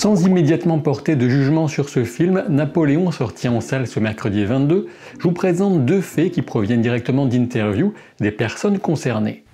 Sans immédiatement porter de jugement sur ce film, Napoléon sorti en salle ce mercredi 22, je vous présente deux faits qui proviennent directement d'interviews des personnes concernées.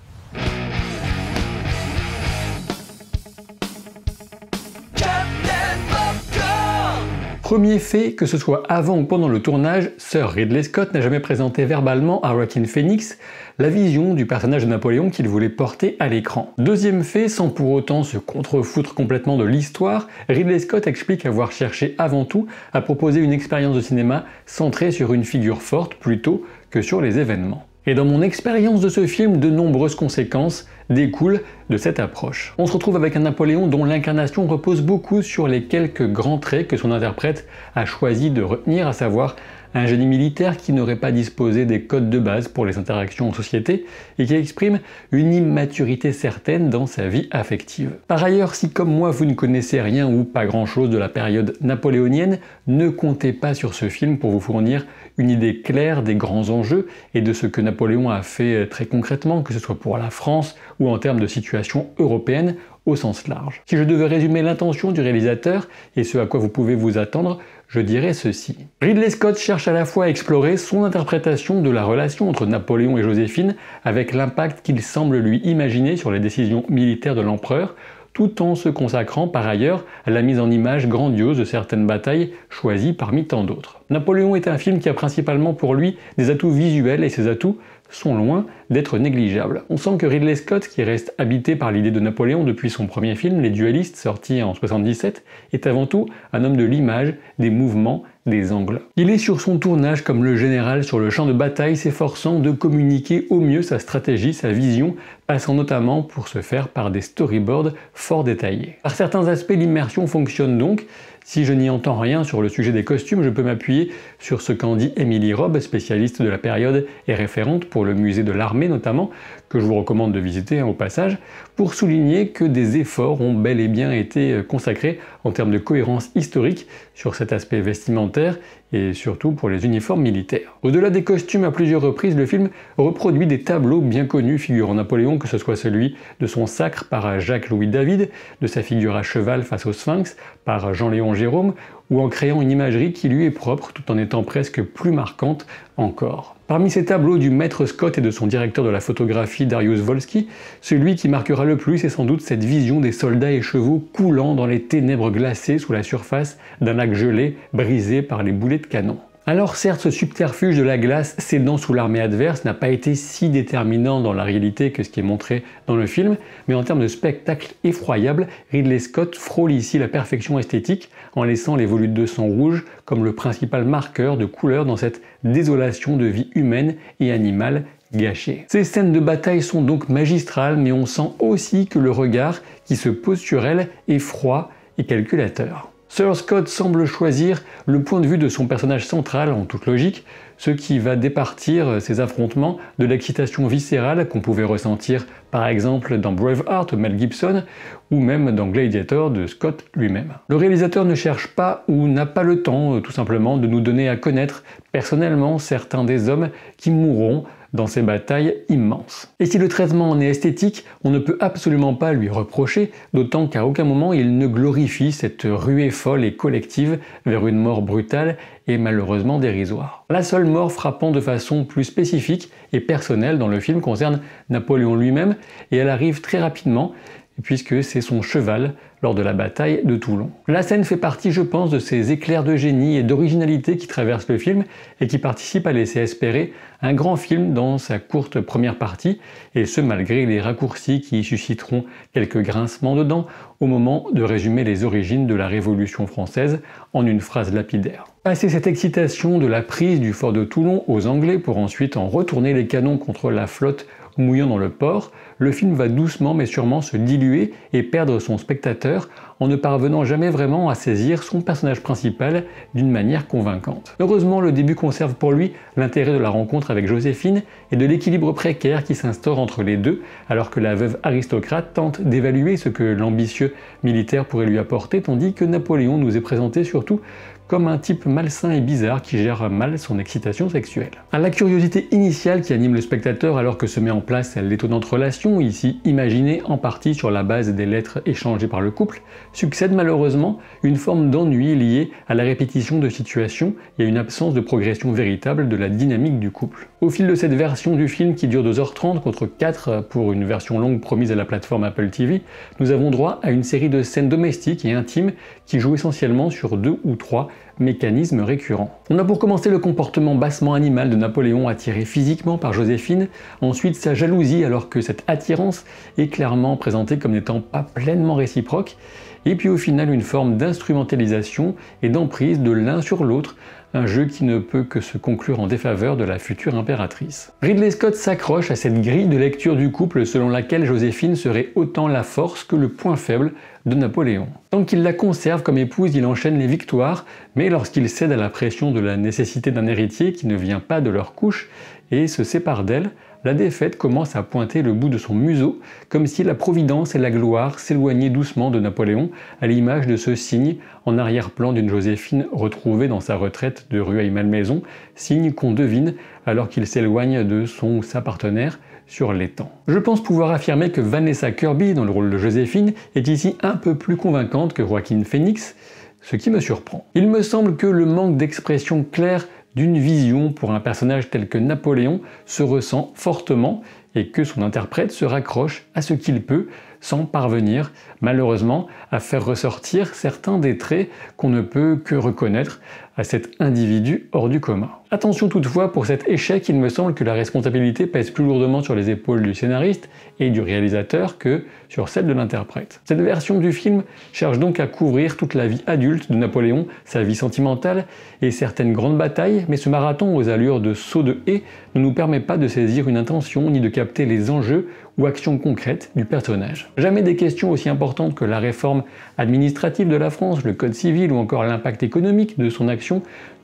Premier fait, que ce soit avant ou pendant le tournage, Sir Ridley Scott n'a jamais présenté verbalement à Rockin' Phoenix la vision du personnage de Napoléon qu'il voulait porter à l'écran. Deuxième fait, sans pour autant se contrefoutre complètement de l'histoire, Ridley Scott explique avoir cherché avant tout à proposer une expérience de cinéma centrée sur une figure forte plutôt que sur les événements. Et dans mon expérience de ce film, de nombreuses conséquences découlent de cette approche. On se retrouve avec un Napoléon dont l'incarnation repose beaucoup sur les quelques grands traits que son interprète a choisi de retenir, à savoir un génie militaire qui n'aurait pas disposé des codes de base pour les interactions en société et qui exprime une immaturité certaine dans sa vie affective. Par ailleurs, si comme moi vous ne connaissez rien ou pas grand-chose de la période napoléonienne, ne comptez pas sur ce film pour vous fournir une idée claire des grands enjeux et de ce que Napoléon a fait euh, très concrètement, que ce soit pour la France ou en termes de situation européenne au sens large. Si je devais résumer l'intention du réalisateur et ce à quoi vous pouvez vous attendre, je dirais ceci. Ridley Scott cherche à la fois à explorer son interprétation de la relation entre Napoléon et Joséphine avec l'impact qu'il semble lui imaginer sur les décisions militaires de l'empereur, tout en se consacrant par ailleurs à la mise en image grandiose de certaines batailles choisies parmi tant d'autres. Napoléon est un film qui a principalement pour lui des atouts visuels et ses atouts sont loin d'être négligeables. On sent que Ridley Scott, qui reste habité par l'idée de Napoléon depuis son premier film, Les Dualistes, sorti en 77, est avant tout un homme de l'image, des mouvements, des angles. Il est sur son tournage comme le général sur le champ de bataille, s'efforçant de communiquer au mieux sa stratégie, sa vision, passant notamment pour se faire par des storyboards fort détaillés. Par certains aspects, l'immersion fonctionne donc, si je n'y entends rien sur le sujet des costumes, je peux m'appuyer sur ce qu'en dit Émilie Robbe, spécialiste de la période et référente pour le musée de l'armée notamment, que je vous recommande de visiter hein, au passage, pour souligner que des efforts ont bel et bien été euh, consacrés en termes de cohérence historique sur cet aspect vestimentaire et surtout pour les uniformes militaires. Au-delà des costumes, à plusieurs reprises, le film reproduit des tableaux bien connus figurant Napoléon, que ce soit celui de son sacre par Jacques-Louis David, de sa figure à cheval face au sphinx par Jean-Léon Gérôme, ou en créant une imagerie qui lui est propre tout en étant presque plus marquante encore. Parmi ces tableaux du maître Scott et de son directeur de la photographie Darius Volsky, celui qui marquera le plus est sans doute cette vision des soldats et chevaux coulant dans les ténèbres glacées sous la surface d'un lac gelé brisé par les boulets de canon. Alors certes, ce subterfuge de la glace cédant sous l'armée adverse n'a pas été si déterminant dans la réalité que ce qui est montré dans le film, mais en termes de spectacle effroyable, Ridley Scott frôle ici la perfection esthétique en laissant les volutes de sang rouge comme le principal marqueur de couleur dans cette désolation de vie humaine et animale gâchée. Ces scènes de bataille sont donc magistrales, mais on sent aussi que le regard qui se pose sur elle est froid et calculateur. Sir Scott semble choisir le point de vue de son personnage central, en toute logique, ce qui va départir ses affrontements de l'excitation viscérale qu'on pouvait ressentir par exemple dans Braveheart de Mel Gibson ou même dans Gladiator de Scott lui-même. Le réalisateur ne cherche pas ou n'a pas le temps euh, tout simplement de nous donner à connaître personnellement certains des hommes qui mourront dans ces batailles immenses. Et si le traitement en est esthétique, on ne peut absolument pas lui reprocher, d'autant qu'à aucun moment il ne glorifie cette ruée folle et collective vers une mort brutale et malheureusement dérisoire. La seule mort frappant de façon plus spécifique et personnelle dans le film concerne Napoléon lui-même, et elle arrive très rapidement, puisque c'est son cheval lors de la bataille de Toulon. La scène fait partie, je pense, de ces éclairs de génie et d'originalité qui traversent le film et qui participent à laisser espérer un grand film dans sa courte première partie, et ce malgré les raccourcis qui susciteront quelques grincements dedans, au moment de résumer les origines de la Révolution française en une phrase lapidaire. Passer cette excitation de la prise du fort de Toulon aux Anglais pour ensuite en retourner les canons contre la flotte mouillant dans le port, le film va doucement mais sûrement se diluer et perdre son spectateur en ne parvenant jamais vraiment à saisir son personnage principal d'une manière convaincante. Heureusement, le début conserve pour lui l'intérêt de la rencontre avec Joséphine et de l'équilibre précaire qui s'instaure entre les deux, alors que la veuve aristocrate tente d'évaluer ce que l'ambitieux militaire pourrait lui apporter, tandis que Napoléon nous est présenté surtout comme un type malsain et bizarre qui gère mal son excitation sexuelle. À la curiosité initiale qui anime le spectateur alors que se met en place l'étonnante relation, ici imaginée en partie sur la base des lettres échangées par le couple, succède malheureusement une forme d'ennui liée à la répétition de situations et à une absence de progression véritable de la dynamique du couple. Au fil de cette version du film qui dure 2h30 contre 4 pour une version longue promise à la plateforme Apple TV, nous avons droit à une série de scènes domestiques et intimes qui jouent essentiellement sur deux ou trois mécanismes récurrents. On a pour commencer le comportement bassement animal de Napoléon attiré physiquement par Joséphine, ensuite sa jalousie alors que cette attirance est clairement présentée comme n'étant pas pleinement réciproque, et puis au final une forme d'instrumentalisation et d'emprise de l'un sur l'autre un jeu qui ne peut que se conclure en défaveur de la future impératrice. Ridley Scott s'accroche à cette grille de lecture du couple selon laquelle Joséphine serait autant la force que le point faible de Napoléon. Tant qu'il la conserve comme épouse, il enchaîne les victoires, mais lorsqu'il cède à la pression de la nécessité d'un héritier qui ne vient pas de leur couche et se sépare d'elle, la défaite commence à pointer le bout de son museau, comme si la providence et la gloire s'éloignaient doucement de Napoléon, à l'image de ce signe en arrière-plan d'une Joséphine retrouvée dans sa retraite de rue malmaison signe qu'on devine alors qu'il s'éloigne de son ou sa partenaire, sur l'étang. Je pense pouvoir affirmer que Vanessa Kirby, dans le rôle de Joséphine, est ici un peu plus convaincante que Joaquin Phoenix, ce qui me surprend. Il me semble que le manque d'expression claire d'une vision pour un personnage tel que Napoléon se ressent fortement et que son interprète se raccroche à ce qu'il peut sans parvenir malheureusement à faire ressortir certains des traits qu'on ne peut que reconnaître à cet individu hors du commun. Attention toutefois, pour cet échec, il me semble que la responsabilité pèse plus lourdement sur les épaules du scénariste et du réalisateur que sur celle de l'interprète. Cette version du film cherche donc à couvrir toute la vie adulte de Napoléon, sa vie sentimentale et certaines grandes batailles, mais ce marathon aux allures de saut de haie ne nous permet pas de saisir une intention ni de capter les enjeux ou actions concrètes du personnage. Jamais des questions aussi importantes que la réforme administrative de la France, le code civil ou encore l'impact économique de son action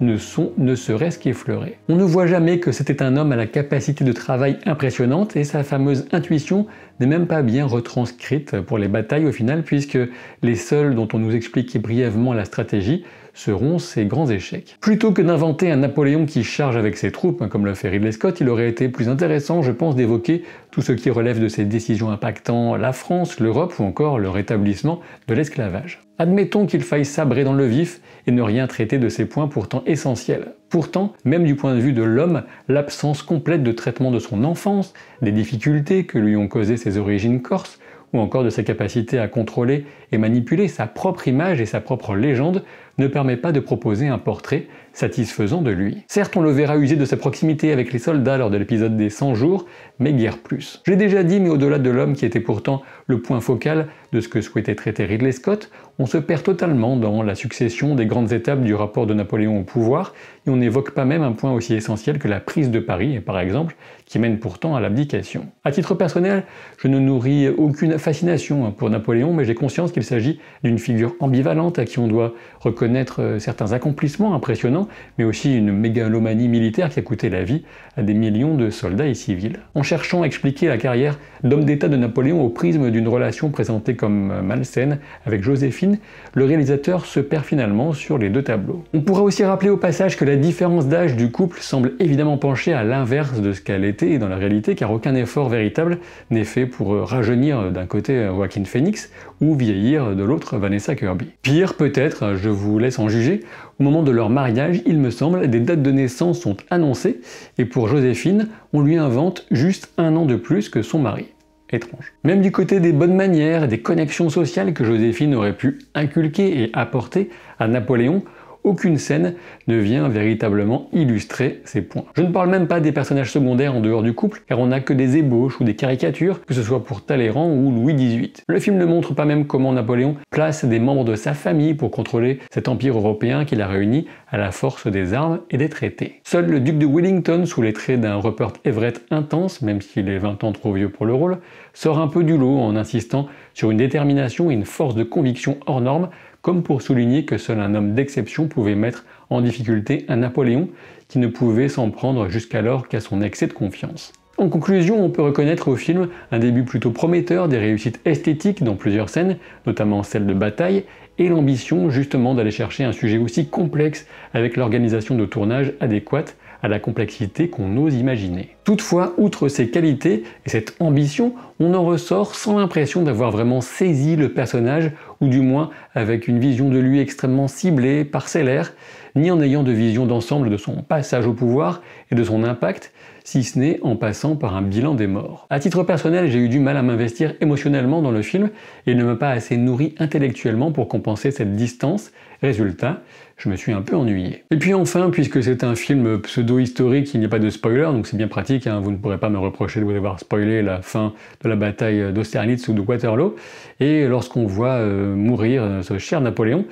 ne sont ne serait-ce qu'effleurées. On ne voit jamais que c'était un homme à la capacité de travail impressionnante et sa fameuse intuition n'est même pas bien retranscrite pour les batailles au final puisque les seuls dont on nous expliquait brièvement la stratégie seront ses grands échecs. Plutôt que d'inventer un Napoléon qui charge avec ses troupes, hein, comme le fait Ridley Scott, il aurait été plus intéressant, je pense, d'évoquer tout ce qui relève de ses décisions impactant la France, l'Europe ou encore le rétablissement de l'esclavage. Admettons qu'il faille sabrer dans le vif et ne rien traiter de ces points pourtant essentiels. Pourtant, même du point de vue de l'homme, l'absence complète de traitement de son enfance, des difficultés que lui ont causées ses origines corses, ou encore de sa capacité à contrôler et manipuler sa propre image et sa propre légende, ne permet pas de proposer un portrait, satisfaisant de lui. Certes, on le verra user de sa proximité avec les soldats lors de l'épisode des 100 jours, mais guère plus. J'ai déjà dit, mais au-delà de l'homme qui était pourtant le point focal de ce que souhaitait traiter Ridley Scott, on se perd totalement dans la succession des grandes étapes du rapport de Napoléon au pouvoir, et on n'évoque pas même un point aussi essentiel que la prise de Paris, par exemple, qui mène pourtant à l'abdication. À titre personnel, je ne nourris aucune fascination pour Napoléon, mais j'ai conscience qu'il s'agit d'une figure ambivalente à qui on doit reconnaître euh, certains accomplissements impressionnants mais aussi une mégalomanie militaire qui a coûté la vie à des millions de soldats et civils, en cherchant à expliquer la carrière d'homme d'État de Napoléon au prisme d'une relation présentée comme malsaine avec Joséphine, le réalisateur se perd finalement sur les deux tableaux. On pourra aussi rappeler au passage que la différence d'âge du couple semble évidemment pencher à l'inverse de ce qu'elle était dans la réalité, car aucun effort véritable n'est fait pour rajeunir d'un côté Joaquin Phoenix ou vieillir de l'autre Vanessa Kirby. Pire peut-être, je vous laisse en juger, au moment de leur mariage, il me semble, des dates de naissance sont annoncées, et pour Joséphine, on lui invente juste un an de plus que son mari. Étrange. Même du côté des bonnes manières et des connexions sociales que Joséphine aurait pu inculquer et apporter à Napoléon, aucune scène ne vient véritablement illustrer ces points. Je ne parle même pas des personnages secondaires en dehors du couple, car on n'a que des ébauches ou des caricatures, que ce soit pour Talleyrand ou Louis XVIII. Le film ne montre pas même comment Napoléon place des membres de sa famille pour contrôler cet empire européen qu'il a réuni à la force des armes et des traités. Seul le duc de Wellington, sous les traits d'un Rupert Everett intense, même s'il est 20 ans trop vieux pour le rôle, sort un peu du lot en insistant sur une détermination et une force de conviction hors norme comme pour souligner que seul un homme d'exception pouvait mettre en difficulté un Napoléon qui ne pouvait s'en prendre jusqu'alors qu'à son excès de confiance. En conclusion, on peut reconnaître au film un début plutôt prometteur des réussites esthétiques dans plusieurs scènes, notamment celle de bataille, et l'ambition justement d'aller chercher un sujet aussi complexe avec l'organisation de tournage adéquate à la complexité qu'on ose imaginer. Toutefois, outre ses qualités et cette ambition, on en ressort sans l'impression d'avoir vraiment saisi le personnage, ou du moins avec une vision de lui extrêmement ciblée, parcellaire, ni en ayant de vision d'ensemble de son passage au pouvoir et de son impact, si ce n'est en passant par un bilan des morts. À titre personnel, j'ai eu du mal à m'investir émotionnellement dans le film et ne m'a pas assez nourri intellectuellement pour compenser cette distance. Résultat, je me suis un peu ennuyé. Et puis enfin, puisque c'est un film pseudo-historique, il n'y a pas de spoiler, donc c'est bien pratique Hein, vous ne pourrez pas me reprocher de vous avoir spoilé la fin de la bataille d'Austerlitz ou de Waterloo. Et lorsqu'on voit euh, mourir euh, ce cher Napoléon,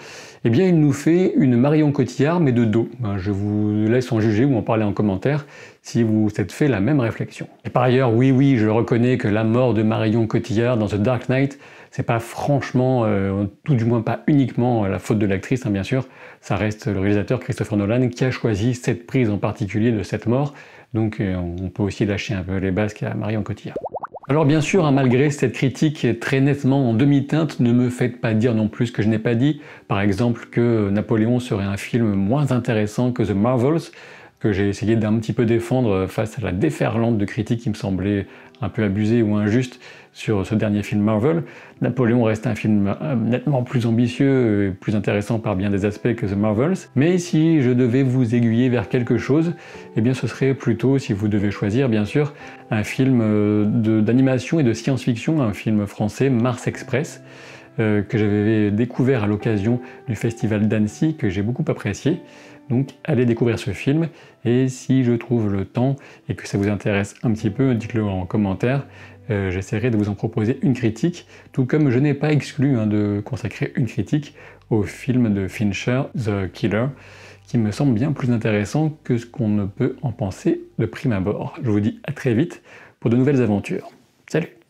eh bien, il nous fait une Marion Cotillard, mais de dos. Ben, je vous laisse en juger ou en parler en commentaire si vous vous êtes fait la même réflexion. Et par ailleurs, oui, oui, je reconnais que la mort de Marion Cotillard dans The Dark Knight c'est pas franchement, euh, tout du moins pas uniquement euh, la faute de l'actrice, hein, bien sûr. Ça reste le réalisateur Christopher Nolan qui a choisi cette prise en particulier de cette mort. Donc euh, on peut aussi lâcher un peu les basques à Marion Cotillard. Alors bien sûr, hein, malgré cette critique très nettement en demi-teinte, ne me faites pas dire non plus que je n'ai pas dit. Par exemple que Napoléon serait un film moins intéressant que The Marvels, que j'ai essayé d'un petit peu défendre face à la déferlante de critiques qui me semblait un peu abusé ou injuste sur ce dernier film Marvel. Napoléon reste un film euh, nettement plus ambitieux et plus intéressant par bien des aspects que The Marvels, mais si je devais vous aiguiller vers quelque chose, eh bien ce serait plutôt, si vous devez choisir bien sûr, un film euh, d'animation et de science-fiction, un film français, Mars Express, euh, que j'avais découvert à l'occasion du festival d'Annecy, que j'ai beaucoup apprécié. Donc allez découvrir ce film et si je trouve le temps et que ça vous intéresse un petit peu, dites-le en commentaire. Euh, j'essaierai de vous en proposer une critique, tout comme je n'ai pas exclu hein, de consacrer une critique au film de Fincher, The Killer, qui me semble bien plus intéressant que ce qu'on ne peut en penser de prime abord. Je vous dis à très vite pour de nouvelles aventures. Salut